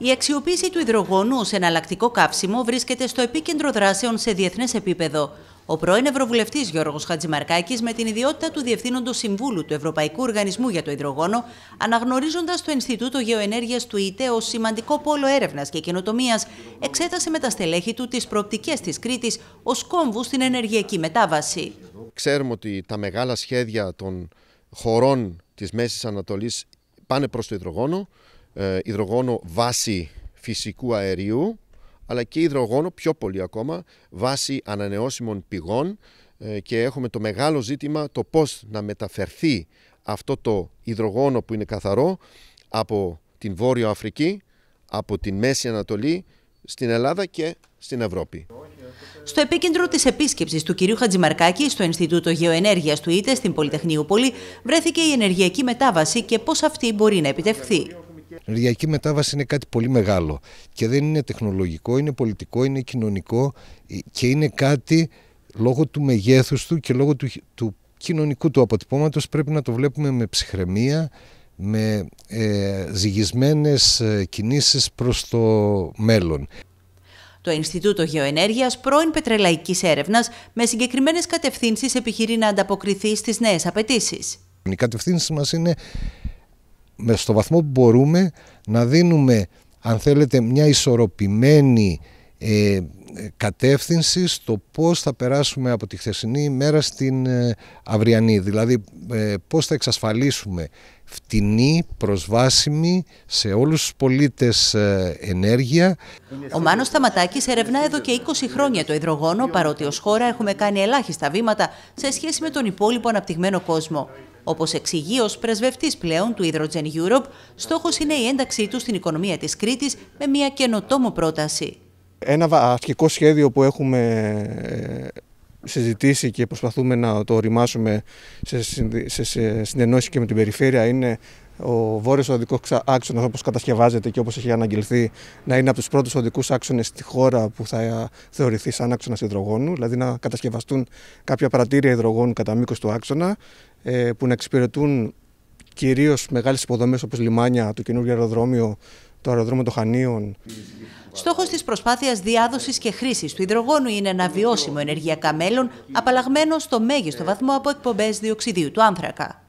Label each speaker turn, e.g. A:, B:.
A: Η αξιοποίηση του υδρογόνου ως εναλλακτικό καύσιμο βρίσκεται στο επίκεντρο δράσεων σε διεθνές επίπεδο. Ο πρώην Ευρωβουλευτής Γιώργος Χατζημαρκάκης, με την ιδιότητα του Διευθύνοντος Συμβούλου του Ευρωπαϊκού Οργανισμού για το Ιδρογόνο, αναγνωρίζοντας το Ινστιτούτο Γεωενέργειας του ΙΤΕ ως σημαντικό πόλο έρευνας και καινοτομίας, εξέτασε με τα στελέχη του τις προοπτικές της Κρήτης ως κόμβου στην ενεργειακή μετάβαση.
B: Ξέρουμε ότι τα μεγάλα σχέδια των χωρών της Μέσης Ανατολής πάνε προς το υδρογόνο. Ε, υδρογόνο βάση φυσικού αερίου αλλά και υδρογόνο πιο πολύ ακόμα βάση ανανεώσιμων πηγών ε, και έχουμε το μεγάλο ζήτημα το πώς να μεταφερθεί αυτό το υδρογόνο που είναι καθαρό από την Βόρειο Αφρική, από την Μέση Ανατολή, στην Ελλάδα και στην Ευρώπη.
A: Στο επίκεντρο της επίσκεψης του κυρίου Χατζημαρκάκη στο Ινστιτούτο Γεωενέργειας του ΙΤΕ στην Πολυτεχνείου Πολύ βρέθηκε η ενεργειακή μετάβαση και πώς αυτή μπορεί να επιτευχθεί.
C: Η Ενεργειακή μετάβαση είναι κάτι πολύ μεγάλο και δεν είναι τεχνολογικό, είναι πολιτικό, είναι κοινωνικό και είναι κάτι λόγω του μεγέθους του και λόγω του, του κοινωνικού του αποτυπώματος πρέπει να το βλέπουμε με ψυχραιμία, με ε, ζυγισμένες ε, κινήσεις προς το μέλλον.
A: Το Ινστιτούτο Γεωενέργειας πρώην πετρελαϊκής έρευνας με συγκεκριμένες κατευθύνσεις επιχειρεί να ανταποκριθεί στις νέες απαιτήσεις.
C: Οι κατευθύνσεις μας είναι στο βαθμό που μπορούμε να δίνουμε αν θέλετε μια ισορροπημένη ε, ε, κατεύθυνση στο πώς θα περάσουμε από τη χθεσινή μέρα στην ε, αυριανή. Δηλαδή ε, πώς θα εξασφαλίσουμε φτηνή, προσβάσιμη σε όλους τους πολίτες ενέργεια.
A: Ο Μάνος Σταματάκης ερευνά εδώ και 20 χρόνια το υδρογόνο, παρότι ως χώρα έχουμε κάνει ελάχιστα βήματα σε σχέση με τον υπόλοιπο αναπτυγμένο κόσμο. Όπως εξηγεί ως πρεσβευτής πλέον του Hydrogen Europe, στόχος είναι η ένταξή του στην οικονομία της Κρήτης με μια καινοτόμο πρόταση.
D: Ένα αρχικό σχέδιο που έχουμε ε, συζητήσει και προσπαθούμε να το οριμάσουμε σε συνεννόηση και με την περιφέρεια είναι ο βόρειος οδικός άξονας, όπως κατασκευάζεται και όπως έχει αναγγελθεί, να είναι από τους πρώτους οδικούς άξονες στη χώρα που θα ε, θεωρηθεί σαν άξονας υδρογόνου, δηλαδή να κατασκευαστούν κάποια παρατήρια υδρογόνου κατά μήκος του άξονα, ε, που να εξυπηρετούν κυρίως μεγάλες υποδομές όπως λιμάνια, το καινούργιο αεροδρόμιο, το αεροδρόμιο των Χανίων.
A: Στόχος της προσπάθειας διάδοσης και χρήσης του υδρογόνου είναι ένα βιώσιμο ενεργειακά μέλλον, απαλλαγμένο στο μέγιστο βαθμό από εκπομπές διοξιδίου του άνθρακα.